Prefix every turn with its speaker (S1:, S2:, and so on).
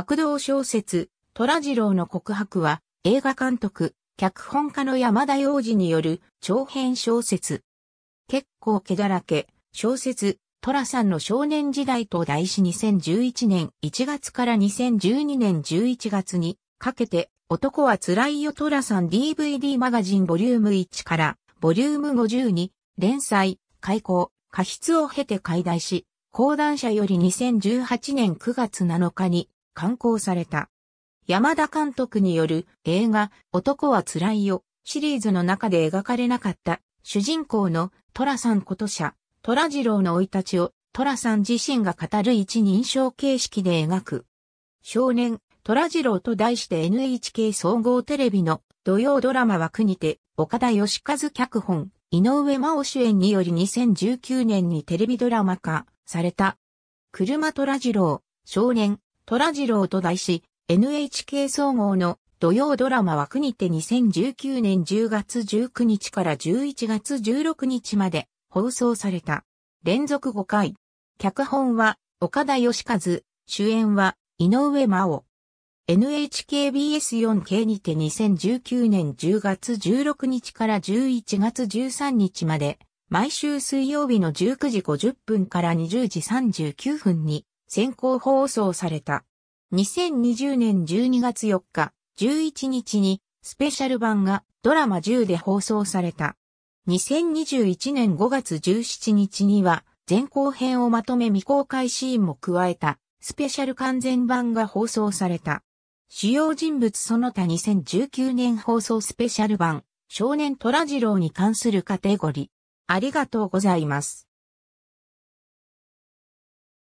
S1: 悪道小説、虎次郎の告白は、映画監督、脚本
S2: 家の山田洋次による長編小説。結構毛だらけ、小説、虎さんの少年時代と題し2011年1月から2012年11月にかけて、男は辛いよ虎さん DVD マガジンボリューム1から、ボリューム50に、連載、開講、過失を経て解題し、講談社より2018年9月7日に刊行された。山田監督による映画男は辛いよシリーズの中で描かれなかった主人公の寅さんこと者、寅次郎の生い立ちを寅さん自身が語る一人称形式で描く。少年、寅次郎と題して NHK 総合テレビの土曜ドラマ枠にて岡田義和脚本、井上真央主演により2019年にテレビドラマ化された。車虎次郎、少年、虎次郎と題し、NHK 総合の土曜ドラマ枠にて2019年10月19日から11月16日まで放送された。連続5回。脚本は岡田義和、主演は井上真央。NHKBS4 系にて2019年10月16日から11月13日まで、毎週水曜日の19時50分から20時39分に先行放送された。2020年12月4日、11日にスペシャル版がドラマ10で放送された。2021年5月17日には前後編をまとめ未公開シーンも加えたスペシャル完全版が放送された。主要人物その他2019年放送スペシャル版
S1: 少年虎次郎に関するカテゴリー。ありがとうございます。